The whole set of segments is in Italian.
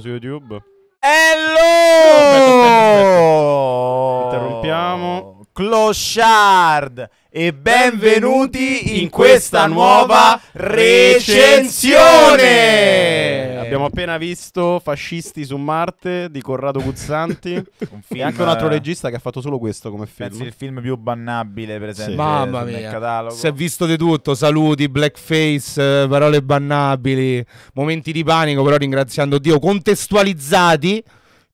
siamo su YouTube. Hello! No, aspetta, aspetta, aspetta. Interrompiamo. Clochard e benvenuti in questa nuova recensione. Abbiamo appena visto Fascisti su Marte di Corrado Guzzanti e anche un altro eh, regista che ha fatto solo questo come film. Pensi il film più bannabile presente sì. Mamma mia. catalogo. Si è visto di tutto, saluti, blackface, eh, parole bannabili, momenti di panico, però ringraziando Dio contestualizzati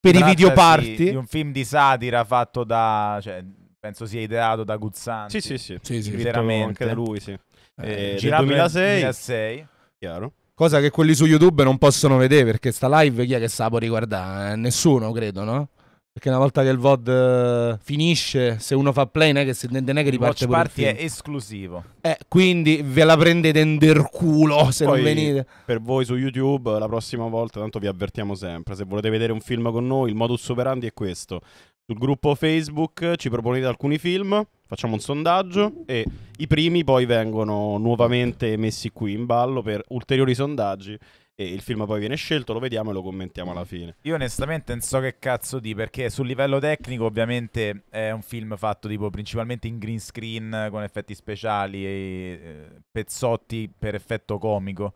per Trattasi i videoparti di un film di satira fatto da cioè, penso sia ideato da Guzzanti. Sì, sì, sì. sì veramente. Anche lui, sì. Eh, eh, girato 2006. 2006. Chiaro. Cosa che quelli su YouTube non possono vedere perché sta live chi è che sa può riguardare? Eh, nessuno, credo, no? Perché una volta che il VOD eh, finisce, se uno fa play, non è che, si, non è che riparte il Watch party è esclusivo. Eh, quindi ve la prendete in del culo se Poi, non venite. Per voi su YouTube, la prossima volta, tanto vi avvertiamo sempre. Se volete vedere un film con noi, il modus operandi è questo sul gruppo Facebook, ci proponete alcuni film, facciamo un sondaggio e i primi poi vengono nuovamente messi qui in ballo per ulteriori sondaggi e il film poi viene scelto, lo vediamo e lo commentiamo alla fine. Io onestamente non so che cazzo di, perché sul livello tecnico ovviamente è un film fatto tipo principalmente in green screen con effetti speciali e eh, pezzotti per effetto comico.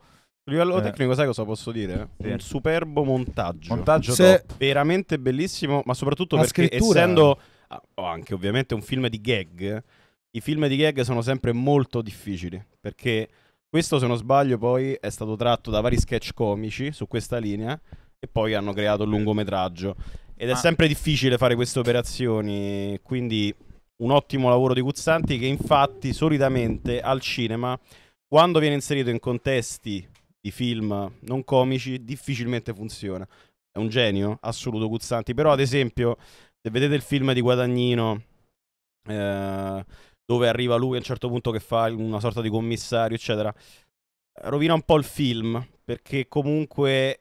A livello eh. tecnico, sai cosa posso dire? Sì. Un superbo montaggio. Montaggio Se... veramente bellissimo, ma soprattutto La perché scrittura... essendo oh, anche ovviamente un film di gag, i film di gag sono sempre molto difficili perché questo, se non sbaglio, poi è stato tratto da vari sketch comici su questa linea e poi hanno creato il lungometraggio. Ed è sempre difficile fare queste operazioni, quindi un ottimo lavoro di Guzzanti che infatti solitamente al cinema, quando viene inserito in contesti di film non comici difficilmente funziona. È un genio assoluto Guzzanti, però ad esempio se vedete il film di Guadagnino eh, dove arriva lui a un certo punto che fa una sorta di commissario, eccetera, rovina un po' il film perché comunque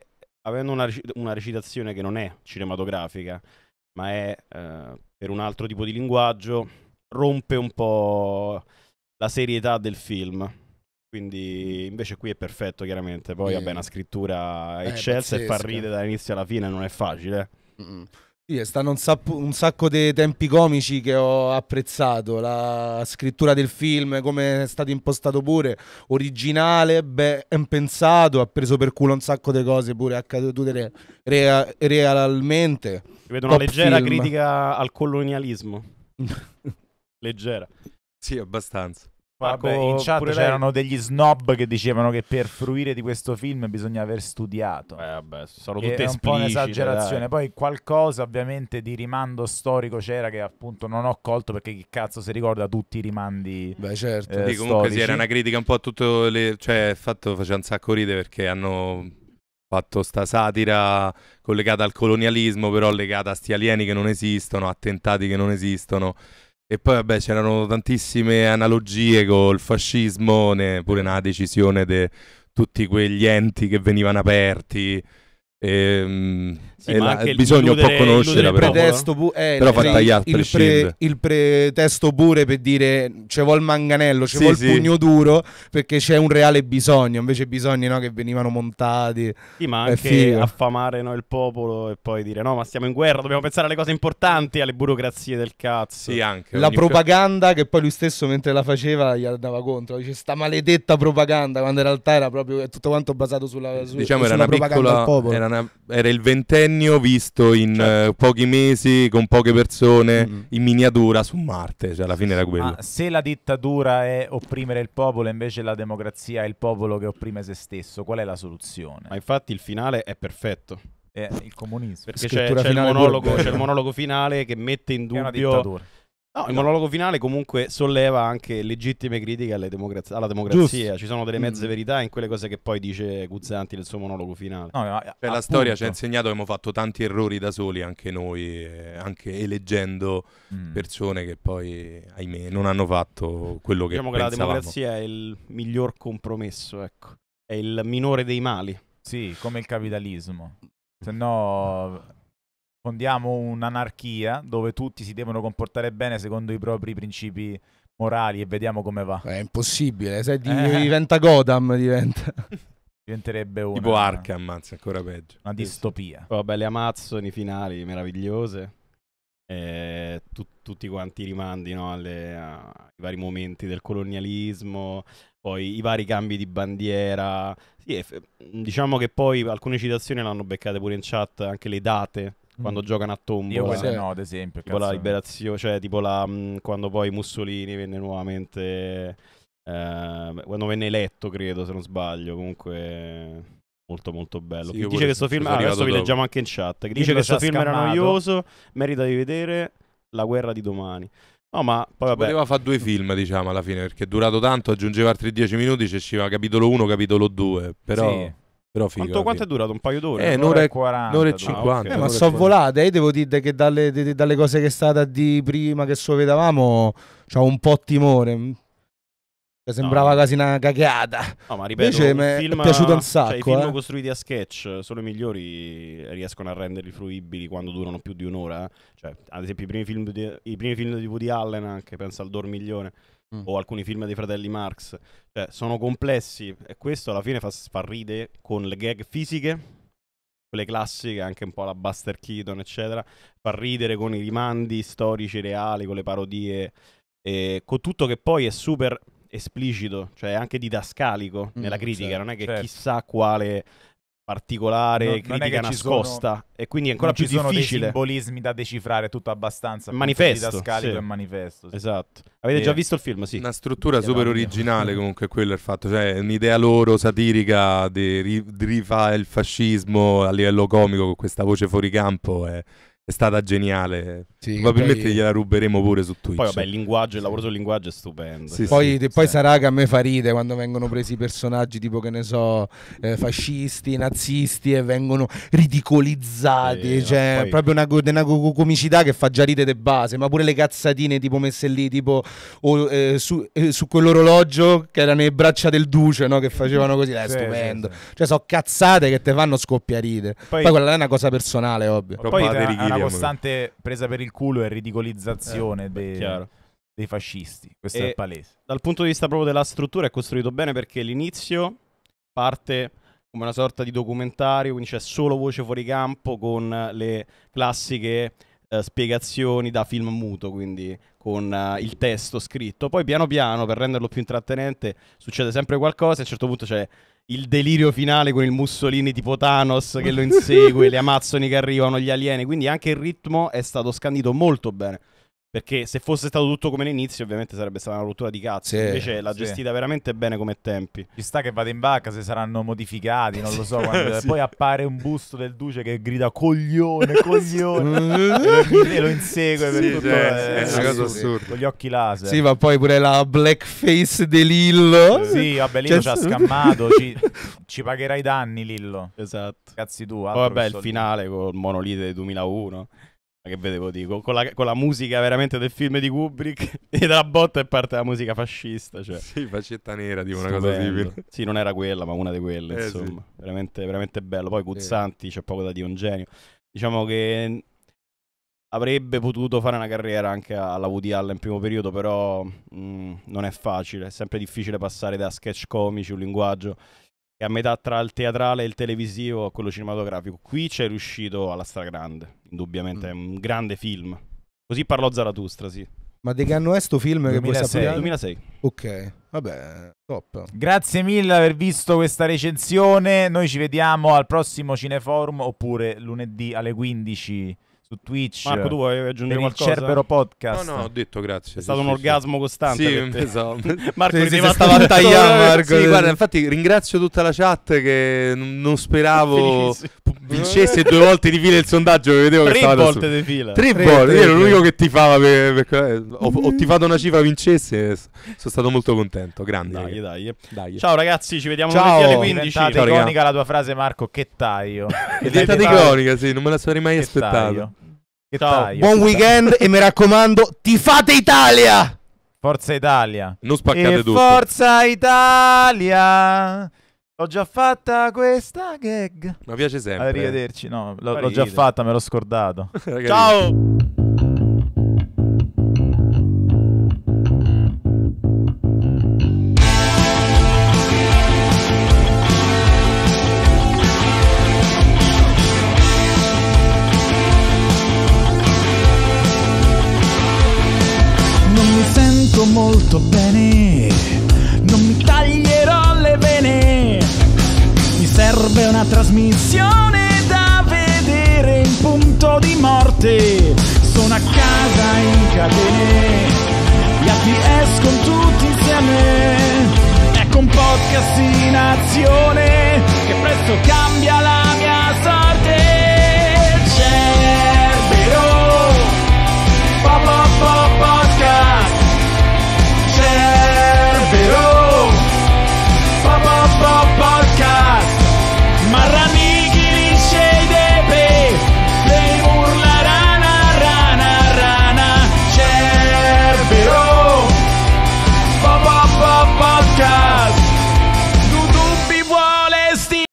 avendo una, rec- una recitazione che non è cinematografica, ma è eh, per un altro tipo di linguaggio, rompe un po' la serietà del film quindi invece qui è perfetto, chiaramente. Poi mm. vabbè, una scrittura eh, eccelsa e far ridere dall'inizio alla fine non è facile. Mm. Sì, stanno un, un, sacco dei tempi comici che ho apprezzato, la scrittura del film, come è stato impostato pure, originale, beh, pensato, ha preso per culo un sacco di cose pure accadute re rea realmente. Vedo una leggera film. critica al colonialismo. leggera. Sì, abbastanza. Vabbè, in chat c'erano degli snob che dicevano che per fruire di questo film bisogna aver studiato. Beh, vabbè, sono tutte è un po' un'esagerazione. Dai. Poi qualcosa ovviamente di rimando storico c'era che appunto non ho colto perché chi cazzo si ricorda tutti i rimandi. Beh, certo. Eh, sì, comunque sì, era una critica un po' a tutte le... cioè, fatto faceva un sacco ridere perché hanno fatto sta satira collegata al colonialismo, però legata a sti alieni che non esistono, attentati che non esistono. E poi vabbè c'erano tantissime analogie col fascismo, pure nella decisione di tutti quegli enti che venivano aperti Ehm, sì, la, bisogna un po' conoscere però, pretesto pu- eh, però fa il, il, pre, il, pretesto pure per dire ci vuole il manganello, ci sì, il sì. pugno duro perché c'è un reale bisogno invece bisogni no, che venivano montati sì, ma anche affamare no, il popolo e poi dire no ma siamo in guerra dobbiamo pensare alle cose importanti alle burocrazie del cazzo sì, anche, la propaganda che poi lui stesso mentre la faceva gli andava contro dice sta maledetta propaganda quando in realtà era proprio tutto quanto basato sulla, su, diciamo, sulla propaganda piccola, del popolo era, una, era il ventennio visto in certo. uh, pochi mesi, con poche persone, mm-hmm. in miniatura su Marte, cioè alla fine era quello. Ah, se la dittatura è opprimere il popolo, invece la democrazia è il popolo che opprime se stesso, qual è la soluzione? Ma infatti il finale è perfetto È eh, il comunismo. Perché c'è, c'è, il monologo, c'è, il monologo, finale che mette in dubbio dittatura. Ah, no, il monologo finale comunque solleva anche legittime critiche alla democrazia. Alla democrazia. Giusto. Ci sono delle mezze mm. verità in quelle cose che poi dice Guzzanti nel suo monologo finale. No, no, cioè, la storia ci ha insegnato che abbiamo fatto tanti errori da soli anche noi, eh, anche eleggendo mm. persone che poi, ahimè, non hanno fatto quello che diciamo pensavamo. Diciamo che la democrazia è il miglior compromesso, ecco. È il minore dei mali. Sì, come il capitalismo. Se no mm fondiamo un'anarchia dove tutti si devono comportare bene secondo i propri principi morali e vediamo come va. È impossibile, se eh. diventa Godam diventa. Diventerebbe una... Tipo Arkham, anzi, ancora peggio. Una distopia. Vabbè, le Amazzoni finali meravigliose. Eh, tu, tutti quanti i rimandi no, alle, ai vari momenti del colonialismo, poi i vari cambi di bandiera. Sì, diciamo che poi alcune citazioni l'hanno beccate pure in chat, anche le date quando mm. giocano a tombola. Io quelle sì. no, ad esempio. Tipo cazzo. la liberazione, cioè tipo la, mm, quando poi Mussolini venne nuovamente... Eh, quando venne eletto, credo, se non sbaglio. Comunque... Molto molto bello. Sì, dice che questo film... Ah, adesso vi dopo. leggiamo anche in chat. Che dice che questo film scammato. era noioso, merita di vedere La guerra di domani. No, ma poi vabbè. Poteva fare due film, diciamo, alla fine, perché è durato tanto, aggiungeva altri dieci minuti, ci usciva capitolo 1, capitolo 2, però... Sì. Però figo, quanto, eh, quanto, è durato? Un paio d'ore? Eh, un'ora e 40. Un'ora e 50. Ah, okay. Eh, ma so volate, io devo dire che dalle, dalle, cose che è stata di prima che vedavamo, ho un po' timore. Mm. sembrava no. quasi una cagata. No, ma ripeto, Invece mi film, è piaciuto un sacco. Cioè, i film eh. costruiti a sketch, solo i migliori riescono a renderli fruibili quando durano più di un'ora. Cioè, ad esempio, i primi film di, i primi film di Woody Allen, anche pensa al dormiglione mm. o alcuni film dei fratelli Marx, cioè, sono complessi e questo alla fine fa, fa ride con le gag fisiche, quelle classiche, anche un po' la Buster Keaton, eccetera, fa ridere con i rimandi storici reali, con le parodie, eh, con tutto che poi è super esplicito, cioè anche didascalico mm, nella critica, certo, non è che certo. chissà quale particolare, non, critica non nascosta sono, e quindi è ancora più difficile. Ci sono dei simbolismi da decifrare, tutto abbastanza manifesto, sì. e manifesto. Sì. Esatto. Avete e già visto il film, sì. Una struttura super originale comunque quello è il fatto, cioè un'idea loro satirica di, di rifare il fascismo a livello comico con questa voce fuori campo è è stata geniale. Sì, Probabilmente poi... gliela ruberemo pure su Twitch. Poi vabbè, il linguaggio, il lavoro sul linguaggio è stupendo. Sì, poi, sì, poi sarà che a me fa ride quando vengono presi personaggi tipo che ne so, eh, fascisti, nazisti e vengono ridicolizzati. cioè, poi... proprio una, una, comicità che fa già ride de base, ma pure le cazzatine tipo messe lì, tipo o, eh, su, eh, su, quell'orologio che erano le braccia del duce, no? Che facevano così, è eh, stupendo. Cioè, sono cazzate che te fanno scoppiarite. Poi... poi quella è una cosa personale, ovvio. Poi, poi una costante presa per il culo e ridicolizzazione eh, dei, beh, dei, fascisti. Questo e è palese. Dal punto di vista proprio della struttura è costruito bene perché l'inizio parte come una sorta di documentario, quindi c'è solo voce fuori campo con le classiche eh, spiegazioni da film muto, quindi con uh, il testo scritto. Poi piano piano, per renderlo più intrattenente, succede sempre qualcosa e a un certo punto c'è il delirio finale con il Mussolini tipo Thanos che lo insegue, le Amazzoni che arrivano, gli alieni, quindi anche il ritmo è stato scandito molto bene. Perché se fosse stato tutto come all'inizio, ovviamente sarebbe stata una rottura di cazzo. Sì, Invece l'ha sì. gestita veramente bene come tempi. Ci sta che vada in vacca se saranno modificati, non lo so. Quando... sì. Poi appare un busto del duce che grida coglione, coglione. e lo insegue per tutto. Cioè, è una cosa assurda. Con gli occhi laser. Sì, ma poi pure la blackface di Lillo. Sì, vabbè, Lillo ci ha cioè, scammato. Ci, ci pagherai i danni, Lillo. Esatto. Cazzi tu. Oh, vabbè, il finale lì. col monolite del 2001 che vedevo dico, con la, con la, musica veramente del film di Kubrick e dalla botta e parte la musica fascista. Cioè. Sì, faccetta nera di una cosa simile. Sì, non era quella, ma una di quelle, eh, insomma. Sì. Veramente, veramente bello. Poi Guzzanti, eh. c'è poco da dire, un genio. Diciamo che avrebbe potuto fare una carriera anche alla Woody Allen in primo periodo, però mh, mm, non è facile, è sempre difficile passare da sketch comici, un linguaggio è a metà tra il teatrale e il televisivo, quello cinematografico. Qui c'è riuscito alla stragrande, indubbiamente, mm. è un grande film. Così parlò Zaratustra, sì. Ma di che anno è sto film 2006. che 2006. Ok, vabbè, top. Grazie mille per aver visto questa recensione. Noi ci vediamo al prossimo Cineforum oppure lunedì alle 15 su Twitch. Marco, tu vuoi aggiungere qualcosa? Il Cerbero Podcast. No, no, ho detto grazie. È stato sì, un orgasmo costante. Sì, So. Esatto. Marco, sì, sì, stava tagliando. Marco. Sì, guarda, infatti ringrazio tutta la chat che non speravo vincesse due volte di fila il sondaggio, che vedevo che Tre volte di fila. Tre, tre volte, tre, io ero l'unico che tifava per, per, ho, ho tifato una cifra vincesse, sono stato molto contento, grande. Dai, dai. dai. Ciao ragazzi, ci vediamo Ciao. alle 15. Ciao, iconica ragazzi. la tua frase Marco, che taglio. È diventata iconica, sì, non me la sarei mai aspettata. Buon weekend e mi raccomando, tifate Italia! Forza Italia. Non spaccate e tutto. Forza Italia. L'ho già fatta questa gag. Mi piace sempre. Arrivederci, no, l'ho, l'ho già fatta, me l'ho scordato. Ciao! te sono a casa in catene gli atti escono tutti insieme ecco un podcast in azione che presto cambia la mia storia